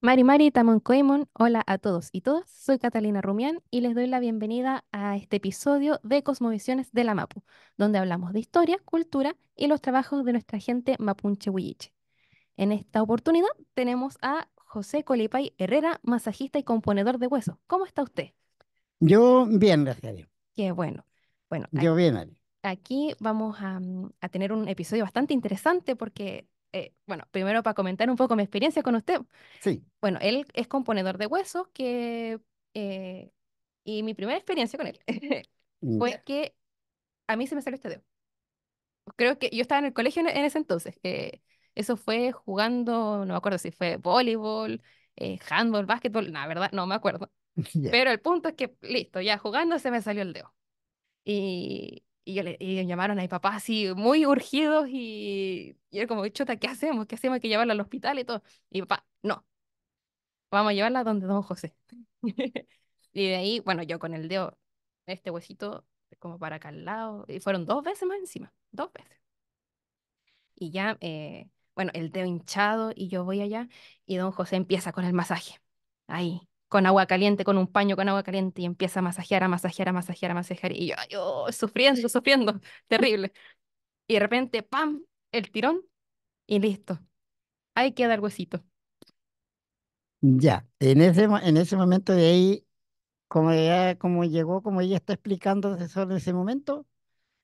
Mari Mari Coimon, hola a todos y todas, soy Catalina Rumián y les doy la bienvenida a este episodio de Cosmovisiones de la Mapu, donde hablamos de historia, cultura y los trabajos de nuestra gente mapunche huilliche. En esta oportunidad tenemos a José Colipay Herrera, masajista y componedor de huesos. ¿Cómo está usted? Yo bien, gracias a Dios. Qué bueno. Bueno, Yo bien, Aquí vamos a, mm, a tener un episodio bastante interesante porque eh, bueno, primero para comentar un poco mi experiencia con usted. Sí. Bueno, él es componedor de huesos que, eh, y mi primera experiencia con él mm. fue que a mí se me salió este dedo. Creo que yo estaba en el colegio en, ese entonces. Eh, eso fue jugando, no me acuerdo si fue voleibol, handball, básquetbol, la verdad, no me acuerdo. Pero el punto es que, listo, ya jugando se me salió el dedo. Y y, llamaron a mi papá así, muy urgidos, y, y era como, chota, ¿qué hacemos? ¿Qué hacemos? Hay que llevarla al hospital y todo. Y papá, no, vamos a llevarla donde don José. y de ahí, bueno, yo con el dedo, este huesito, como para acá al lado, y fueron dos veces más encima, dos veces. Y ya, eh, bueno, el dedo hinchado, y yo voy allá, y don José empieza con el masaje. Ahí, con agua caliente, con un paño con agua caliente y empieza a masajear, a masajear, a masajear, a masajear. Y yo, yo oh, sufriendo, sufriendo, terrible. Y de repente, ¡pam! El tirón y listo. Ahí queda el huesito. Ya, en ese, en ese momento de ahí, como, ella, como llegó, como ella está explicando solo en ese momento,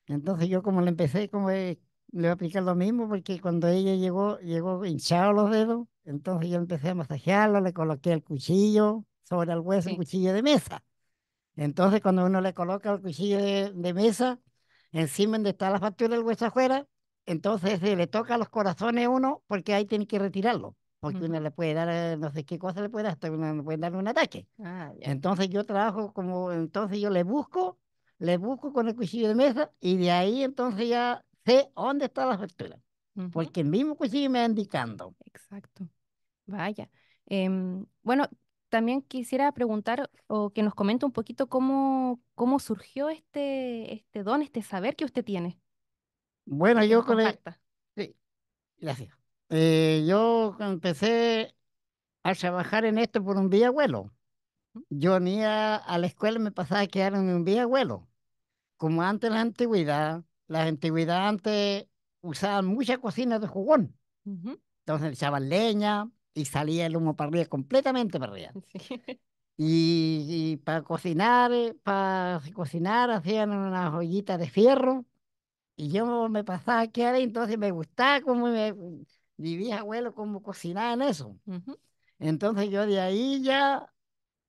entonces yo como le empecé, como le voy a aplicar lo mismo, porque cuando ella llegó, llegó hinchado los dedos, entonces yo empecé a masajearlo, le coloqué el cuchillo, sobre el hueso el cuchillo de mesa. Entonces, cuando uno le coloca el cuchillo de, mesa encima donde está la factura del hueso afuera, entonces se le toca los corazones a uno porque ahí tiene que retirarlo. Porque uno le puede dar, eh, no sé qué cosa le puede dar, hasta uno le puede dar un ataque. Ah, entonces yo trabajo como, entonces yo le busco, le busco con el cuchillo de mesa y de ahí entonces ya sé dónde está la factura. Porque el mismo cuchillo me va indicando. Exacto. Vaya. Em, bueno, también quisiera preguntar o que nos comente un poquito cómo, cómo surgió este, este don, este saber que usted tiene. Bueno, yo con el... Sí, gracias. Eh, yo empecé a trabajar en esto por un día abuelo. Yo ni a, la escuela me pasaba a quedar en un día abuelo. Como antes la antigüedad, la antigüedad antes usaban mucha cocina de jugón. Entonces echaban leña, y salía el humo para arriba, completamente para arriba. Y, para cocinar, eh, para cocinar hacían unas joyita de fierro y yo me pasaba aquí era entonces me gustaba cómo mm, mi vivía abuelo, cómo cocinaba en eso. Entonces yo de ahí ya,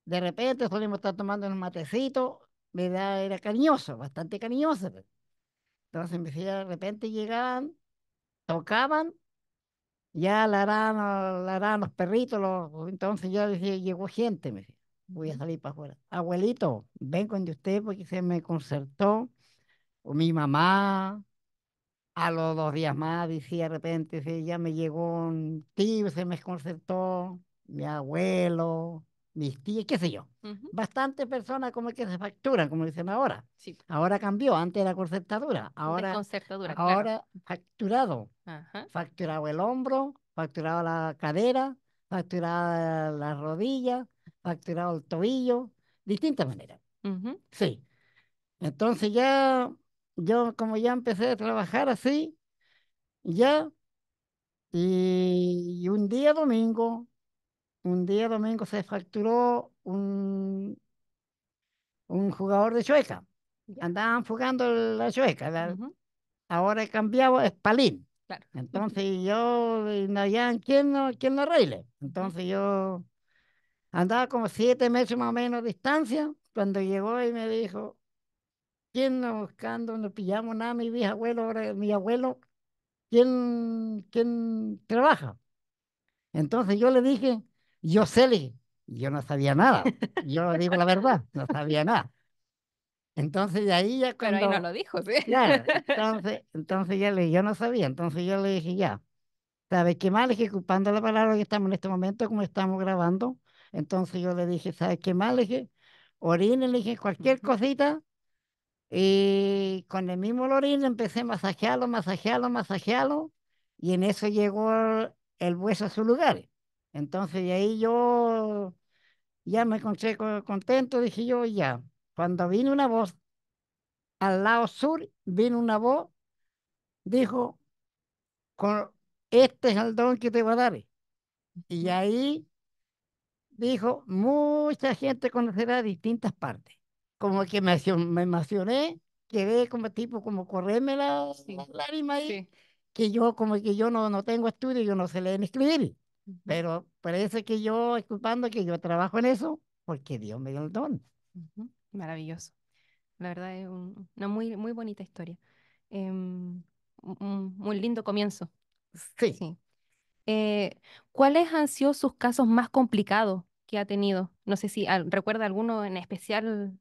de repente solíamos estar tomando unos matecitos, me da, era cariñoso, bastante cariñoso. Pues. Entonces me decía, de repente llegaban, tocaban ya la harán, los perritos, entonces yo decía, llegó gente, me decía, voy a salir para afuera. Abuelito, ven con usted porque se me concertó o mi mamá. A los dos días más decía de repente, ya me llegó un tío, se me concertó, mi abuelo, qué sé yo. Bastantes personas como que se facturan, como dicen ahora. Sí. Ahora cambió, antes era concertadura, ahora, ahora facturado. Facturado el hombro, facturado la cadera, Facturado la rodilla, facturado el tobillo, distintas maneras. Sí. Entonces ya, yo como ya empecé a trabajar así, ya, y un día domingo un día domingo se fracturó un, un jugador de chueca. Andaban jugando la chueca. Ahora he cambiado, es Entonces yo, ¿quién no, quién lo arregle? Entonces yo andaba como siete meses más o menos de distancia cuando llegó y me dijo, ¿quién nos buscando? No pillamos nada, mi viejo abuelo, ahora mi abuelo, ¿quién, quién trabaja? Entonces yo le dije, yo, sé, yo no sabía nada. Yo digo la verdad, no sabía nada. Entonces, de ahí ya cuando... Pero ahí no lo dijo, sí. Claro, entonces, entonces ya le yo no sabía. Entonces yo le dije, ya, ¿sabes qué mal? ocupando la palabra que estamos en este momento, como estamos grabando. Entonces yo le dije, ¿sabes qué mal? Le dije, orine, le dije, cualquier cosita. Y con el mismo orín empecé a masajearlo, masajearlo, masajearlo. Y en eso llegó el hueso a su lugar. Entonces, y ahí yo ya me encontré contento, dije yo, ya. Cuando vino una voz, al lado sur, vino una voz, dijo, este es el don que te va a dar. Y ahí dijo, mucha gente conocerá distintas partes. Como que me, me emocioné, quedé como tipo, como correrme la, lágrima ahí, que yo como que yo no, no tengo estudio, yo no sé leer ni escribir. Pero parece que yo, esculpando que yo trabajo en eso, porque Dios me dio el don. Maravilloso. La verdad es una muy, muy bonita historia. Em, un, muy lindo comienzo. Sí. sí. Eh, ¿Cuáles han sido sus casos más complicados que ha tenido? No sé si recuerda alguno en especial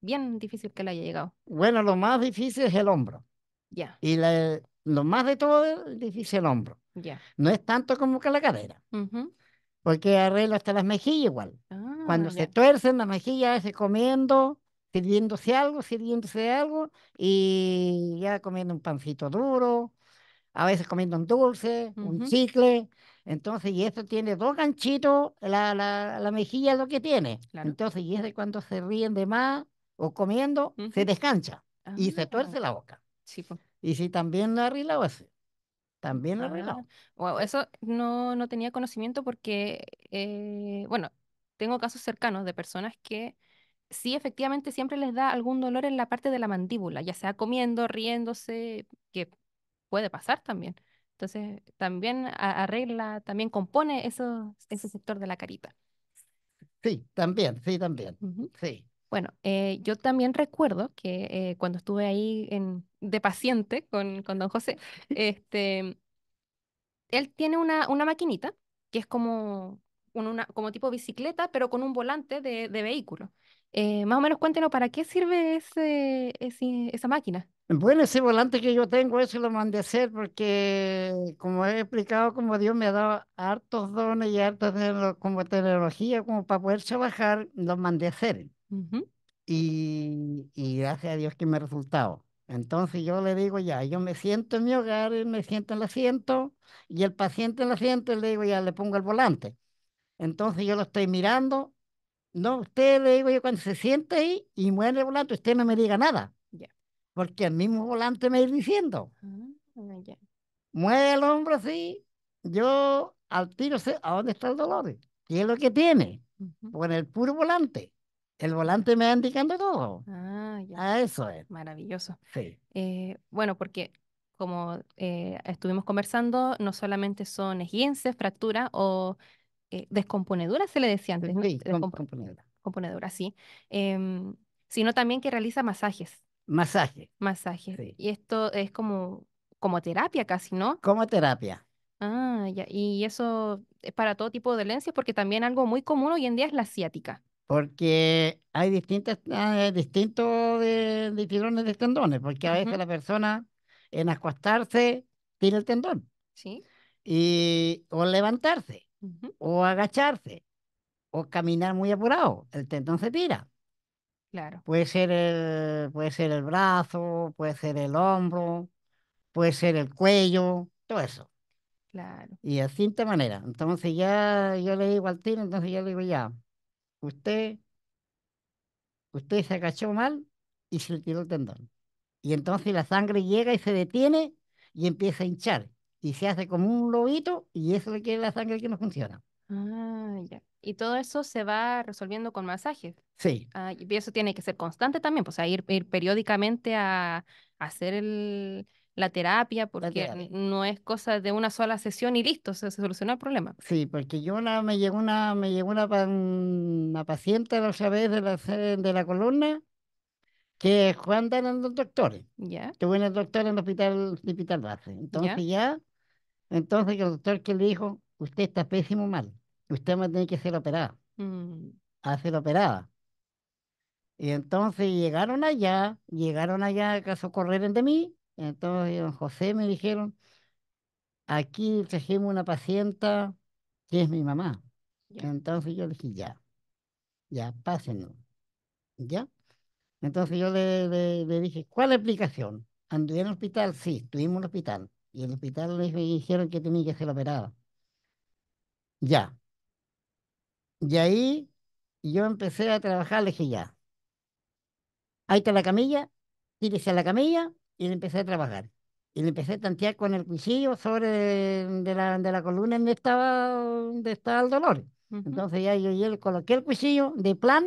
bien difícil que le haya llegado. Bueno, lo más difícil es el hombro. Ya. Y la, lo más de todo dice el hombro. ya No es tanto como que la cadera. Porque arregla hasta las mejillas igual. Cuando ah, se tuercen las mejillas, se comiendo, sirviéndose algo, sirviéndose algo, y ya comiendo un pancito duro, a veces comiendo un dulce, un chicle. Entonces, y esto tiene dos ganchitos, la, la, la mejilla es lo que tiene. Entonces, y es de cuando se ríen de más o comiendo, se descancha y se ah. tuerce la boca. Sí, pues. Y si también la arreglabas, también la ah. arreglaba eso no, no tenía conocimiento porque, eh, bueno, tengo casos cercanos de personas que sí efectivamente siempre les da algún dolor en la parte de la mandíbula, ya sea comiendo, riéndose, que puede pasar también. Entonces, también arregla, también compone eso, ese sector de la carita. Sí, también, sí, también. Sí. Bueno, eh, yo también recuerdo que eh, cuando estuve ahí de paciente con, con don José, este, él tiene una, una maquinita que es como, una, como tipo bicicleta, pero con un volante de, de vehículo. Eh, más o menos cuéntenos, ¿para qué sirve ese, esa máquina? Bueno, ese volante que yo tengo, eso lo mandé hacer porque, como he explicado, como Dios me ha dado hartos dones y hartas como tecnología, como para poder trabajar, lo mandé hacer y, gracias a Dios que me ha resultado. Entonces yo le digo ya, yo me siento en mi hogar, eh, me siento en el asiento y el paciente en el asiento, le digo ya, le pongo el volante. Entonces yo lo estoy mirando. No, usted le digo yo cuando se siente ahí y mueve el volante, usted no me diga nada. ya Porque el mismo volante me ir diciendo. Ah, mueve el hombro así. Yo al tiro sé a dónde está el dolor. ¿Qué es lo que tiene? Uh el puro volante. El volante me va indicando todo. Ah, ya. eso es. Maravilloso. Sí. Eh, bueno, porque como eh, estuvimos conversando, no solamente son esguinces, fracturas o eh, descomponeduras, se le decía antes. Sí, descomponeduras. sí. Em, sino también que realiza masajes. Masaje. Masaje. Y esto es como, como terapia casi, ¿no? Como terapia. Ah, ya. Y eso es para todo tipo de dolencias, porque también algo muy común hoy en día es la ciática porque hay distintas, ah, eh, distintos de, de, de tendones, porque a veces la persona en acostarse tira el tendón. Sí. Y, o levantarse, o agacharse, o caminar muy apurado, el tendón se tira. Claro. Puede ser el, puede ser el brazo, puede ser el hombro, puede ser el cuello, todo eso. Claro. Y de manera. Entonces ya yo le digo al tiro, entonces yo le digo ya, usted, usted se agachó mal y se le tiró el tendón. Y entonces la sangre llega y se detiene y empieza a hinchar. Y se hace como un lobito y eso que la sangre que no funciona. Ah, y todo eso se va resolviendo con masajes. Sí. Ah, y eso tiene que ser constante también, pues a ir, ir periódicamente a hacer el, la terapia, porque no es cosa de una sola sesión y listo, se, se soluciona el problema. Sí, porque yo me llegó una, me llegó una, una paciente la vez de la, de la columna, que Juan eran los doctores. Ya. Tuvo el doctor en el hospital, el hospital base. Entonces ¿Ya? entonces el doctor que le dijo, usted está pésimo mal, usted va a tener que ser operada. Mm. A ser operada. Y entonces llegaron allá, llegaron allá a Correr de mí, entonces, eh, don José me dijeron, aquí trajimos una paciente... que es mi mamá. Entonces yo le dije, ya, ya, pásenlo. ¿Ya? Entonces yo le, dije, ¿cuál la explicación? ¿Anduve en el hospital? Sí, estuvimos en el hospital. Y en el hospital le dijeron que tenía que ser operada. Ya. Y ahí yo empecé a trabajar, le dije, ya. Ahí está la camilla, tírese a la camilla y le empecé a trabajar. Y le empecé a tantear con el cuchillo sobre de, la, de la columna donde estaba, donde estaba el dolor. Entonces ya yo, yo, coloqué el cuchillo de plan,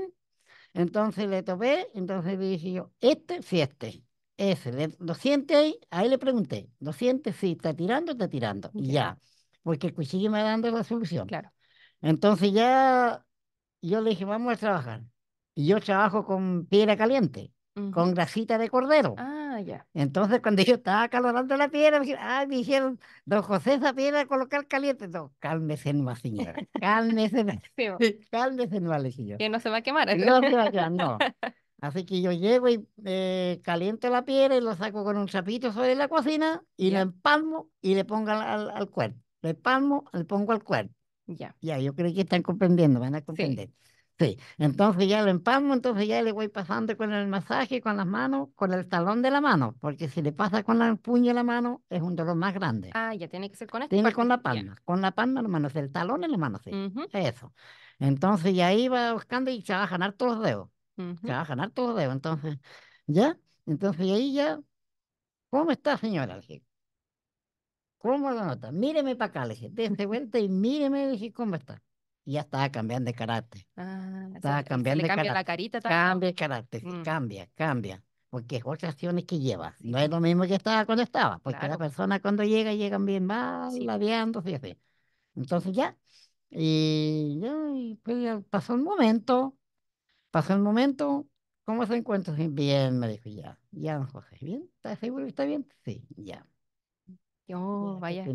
entonces le topé, entonces dije yo, este, sí, este. Ese, ¿lo siente ahí? Ahí le pregunté, ¿lo siente? Sí, está tirando, está tirando. Y Ya, porque el cuchillo me ha dando la solución. Claro. Entonces ya yo le dije, vamos a trabajar. Y yo trabajo con piedra caliente, con grasita de cordero. Ah Ah, Entonces, cuando yo estaba calorando la piedra, me dijeron, ah, me dijeron, don José, esa piedra a colocar caliente. No, cálmese no, señora. Cálmese no. cálmese no, Que no se va a quemar. No se va a quemar, no. Así que yo llego y eh, caliento la piedra y lo saco con un chapito sobre la cocina y la empalmo y le pongo al, al, cuerpo. Le empalmo le pongo al cuerpo. Ya. Ya, yo creo que están comprendiendo, van a comprender. Sí, entonces ya lo empalmo, entonces ya le voy pasando con el masaje, con las manos, con el talón de la mano, porque si le pasa con el puño de la mano es un dolor más grande. Ah, ya tiene que ser con esto. Tiene con la palma, con la palma en la el talón en la mano, sí. Eso. Entonces ya iba va buscando y se va a ganar todos los dedos. Se va a ganar todos los dedos, entonces, ¿ya? Entonces ahí ya, ¿cómo está señora? ¿Cómo lo nota? Míreme para acá, le dije, dense vuelta y míreme, le dije, ¿cómo está? ya estaba cambiando de carácter. Ah, estaba eh, cambiando le cambia la carita. Cambia el carácter, mm. cambia, cambia. Porque es otra acciones que lleva. No es lo mismo que estaba cuando estaba. Porque la persona cuando llega, llegan bien mal sí. labiándose así. Entonces ya. Y, ya, y pues pasó un momento. Pasó un momento. ¿Cómo se encuentra? Bien, me dijo ya. Ya, José. ¿Bien? ¿Estás seguro que está bien? Sí, ya. Oh, vaya.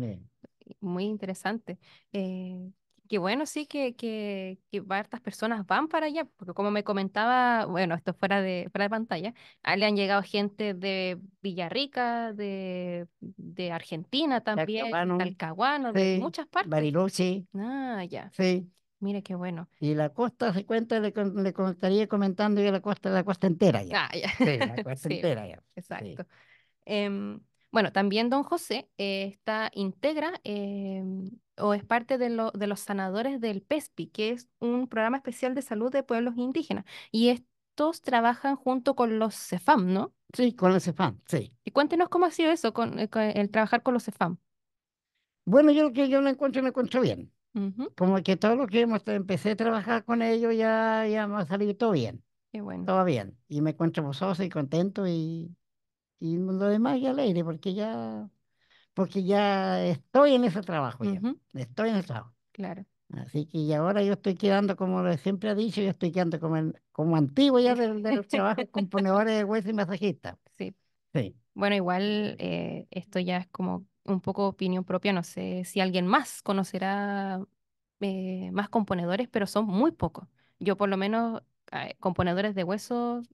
Muy interesante. Eh, Qué bueno, sí, que, que, que personas van para allá, porque como me comentaba, bueno, esto fuera de, fuera de pantalla, ah, le han llegado gente de Villarrica, de, de Argentina también, de Alcahuano, de muchas partes. Bariloche. Ah, ya. Sí. Mire qué bueno. Y la costa, se cuenta, le, le, estaría comentando yo la costa, la costa entera ya. Ah, ya. Sí, la costa entera ya. Exacto. Em, bueno, también Don José eh, está integra em, o es parte de, de los sanadores del PESPI, que es un programa especial de salud de pueblos indígenas. Y estos trabajan junto con los CEFAM, ¿no? Sí, con los CEFAM, sí. Y cuéntenos cómo ha sido eso, con, eh, el trabajar con los CEFAM. Bueno, yo lo que yo lo encuentro, me encuentro bien. Como que todo lo que hemos, empecé a trabajar con ellos ya, ya me ha salido todo bien. bueno. Todo bien. Y me encuentro gozoso y contento y, y lo demás ya alegre, porque ya porque ya estoy en ese trabajo, ya. estoy en ese trabajo. Claro. Así que ahora yo estoy quedando, como siempre ha dicho, yo estoy quedando como, como antiguo ya del, los trabajo de componedores de huesos y masajistas. Sí. sí. Bueno, igual eh, esto ya es como un poco opinión propia, no sé si alguien más conocerá eh, más componedores, pero son muy pocos. Yo por lo menos, eh, componedores de huesos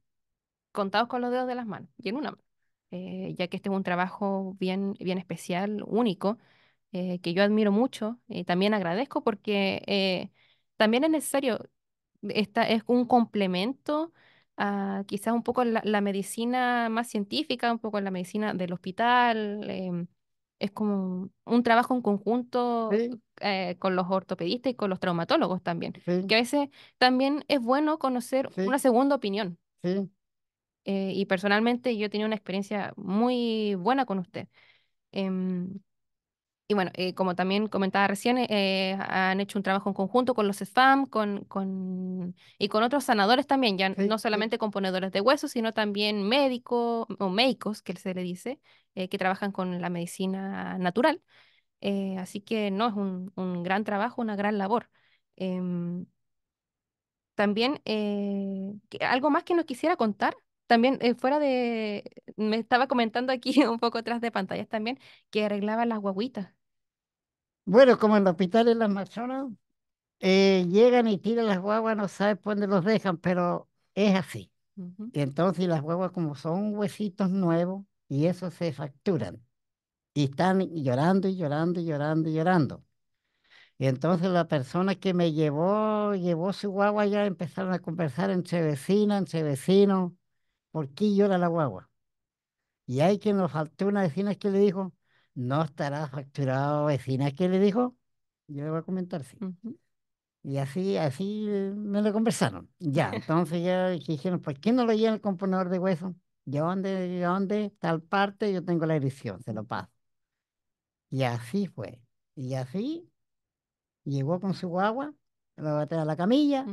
contados con los dedos de las manos y en una eh, ya que este es un trabajo bien, bien especial, único, eh, que yo admiro mucho y también agradezco porque eh, también es necesario, esta es un complemento a quizás un poco la, la, medicina más científica, un poco la medicina del hospital em, es como un trabajo en conjunto con los ortopedistas y con los traumatólogos también, que a veces también es bueno conocer una segunda opinión. Sí, eh, y personalmente yo tenía una experiencia muy buena con usted. Em, y bueno, eh, como también comentaba recién, eh, han hecho un trabajo en conjunto con los SFAM con, con, y con otros sanadores también, ya no solamente componedores de huesos, sino también médicos o médicos, que se le dice, que trabajan con la medicina natural. así que no, es un, un, gran trabajo, una gran labor. Em, también, algo más que nos quisiera contar también eh, fuera de, me estaba comentando aquí un poco atrás de pantallas también, que arreglaba las guaguitas. Bueno, como en los hospitales las machonas, eh, llegan y tiran las guaguas, no sabes por dónde los dejan, pero es así. Y entonces las guaguas como son huesitos nuevos y eso se facturan. Y están llorando y llorando y llorando y llorando. Y entonces la persona que me llevó, llevó su guagua, ya empezaron a conversar entre vecinas, entre vecinos. ¿Por qué llora la guagua? Y hay que nos faltó una vecina que le dijo, no estará facturado vecina que le dijo, yo le voy a comentar, sí. Y así, así me lo conversaron. Ya, entonces ya dijeron, ¿por qué no lo lleva el componedor de hueso? ¿De dónde, dónde, tal parte? Yo tengo la edición, se lo paso. Y así fue. Y así llegó con su guagua, lo va a la camilla,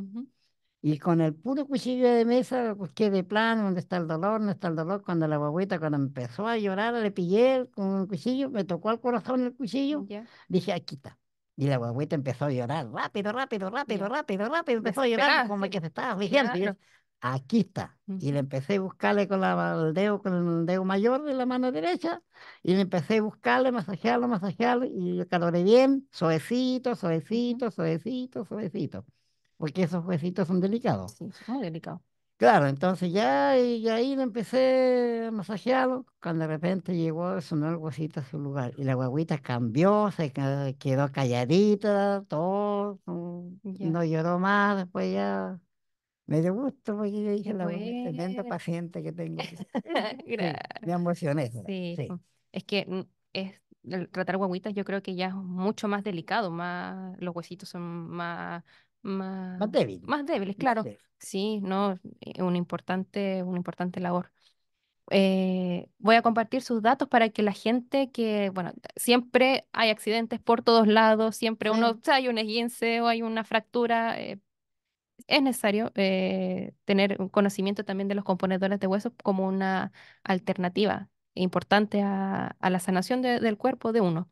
y con el puro cuchillo de mesa busqué pues, de plano dónde está el dolor, no está el dolor. Cuando la guaguita, cuando empezó a llorar, le pillé con el cuchillo, me tocó al corazón el cuchillo. Dije, aquí está. Y la guaguita empezó a llorar, rápido, rápido, rápido, rápido, rápido. Empezó a llorar como que se estaba fijando Aquí está. Y le empecé a buscarle con la, el dedo, con el dedo mayor de la mano derecha. Y le empecé a buscarle, masajearlo, masajearlo. Y le caloré bien, soecito suavecito, suavecito, suavecito. suavecito porque esos huesitos son delicados. Sí, son delicados. Claro, entonces ya, y ahí lo empecé a masajearlo, cuando de repente llegó, sonó el huesito a su lugar, y la guaguita cambió, se quedó calladita, todo, no lloró más, después ya me dio gusto porque pues, yo dije, la tremenda paciente que tengo. me emocioné. Sí. Pues, es que mm, es, tratar guaguitas yo creo que ya es mucho más delicado, más, los huesitos son más, más, débiles. claro. Sí, no, eh, una importante, una importante labor. Eh, voy a compartir sus datos para que la gente que, bueno, siempre hay accidentes por todos lados, siempre uno, hay un esguince o hay una fractura. Eh, es necesario tener un conocimiento también de los componedores de huesos como una alternativa importante a, la sanación del cuerpo de uno.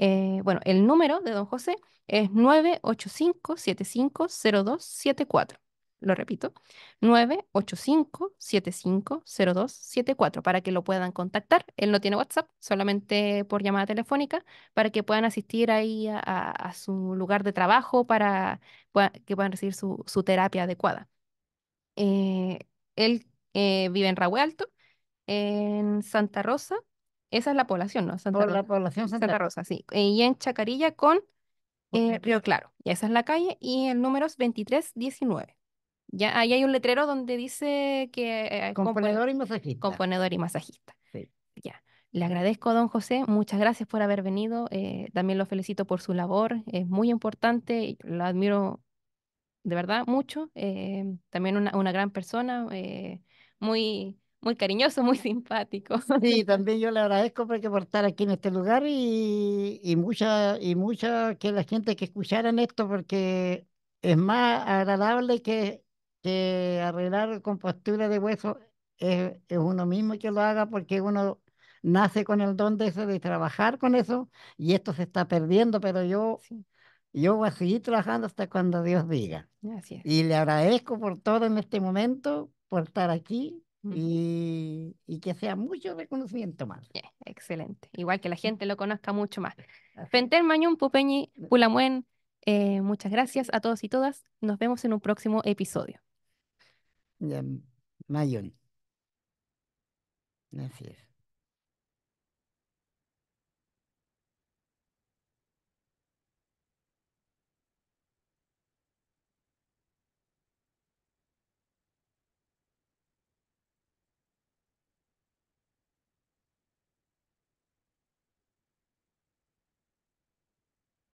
Eh, bueno, el número de don José es 750274. Lo repito, 750274, para que lo puedan contactar. Él no tiene WhatsApp, solamente por llamada telefónica, para que puedan asistir ahí a, su lugar de trabajo para que puedan recibir su, terapia adecuada. Eh, él eh, vive en Rahue Alto, en Santa Rosa, esa es la población, ¿no? Santa Rosa. la población Santa, Rosa, sí. Y en Chacarilla con eh, Río Claro. Ya esa es la calle y el número es 2319. Ya ahí hay un letrero donde dice que... Eh, componedor y masajista. Componedor y masajista. Sí. Ya. Le agradezco, don José, muchas gracias por haber venido. Eh, también lo felicito por su labor, es muy importante, lo admiro de verdad mucho. Eh, también una, una, gran persona, muy muy cariñoso, muy simpático. Sí, también yo le agradezco por estar aquí en este lugar y, y mucha, y mucha que la gente que escucharan esto porque es más agradable que, que arreglar compostura de hueso es, es uno mismo que lo haga porque uno nace con el don de eso, de trabajar con eso y esto se está perdiendo, pero yo... Yo voy a seguir trabajando hasta cuando Dios diga. Así Y le agradezco por todo en este momento, por estar aquí, y, que sea mucho reconocimiento más. excelente. Igual que la gente lo conozca mucho más. Fentel Mañón, Pupeñi, Pulamuen, eh, muchas gracias a todos y todas. Nos vemos en un próximo episodio. Yeah, Mayón. Gracias.